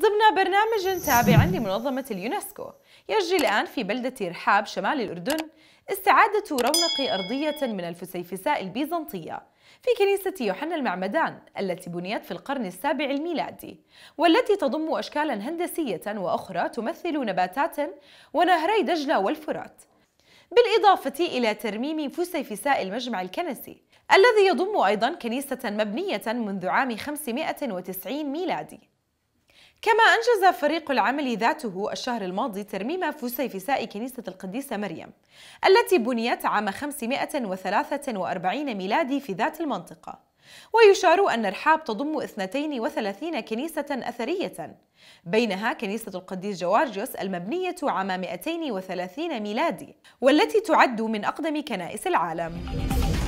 ضمن برنامج تابع لمنظمة اليونسكو يجري الآن في بلدة رحاب شمال الأردن استعادة رونق أرضية من الفسيفساء البيزنطية في كنيسة يوحنا المعمدان التي بنيت في القرن السابع الميلادي والتي تضم أشكالا هندسية وأخرى تمثل نباتات ونهري دجلة والفرات بالإضافة إلى ترميم فسيفساء المجمع الكنسي الذي يضم أيضا كنيسة مبنية منذ عام 590 ميلادي كما أنجز فريق العمل ذاته الشهر الماضي ترميم فسيفساء كنيسة القديسة مريم التي بنيت عام 543 ميلادي في ذات المنطقة ويشار أن الرحاب تضم 32 كنيسة أثرية بينها كنيسة القديس جوارجيوس المبنية عام 230 ميلادي والتي تعد من أقدم كنائس العالم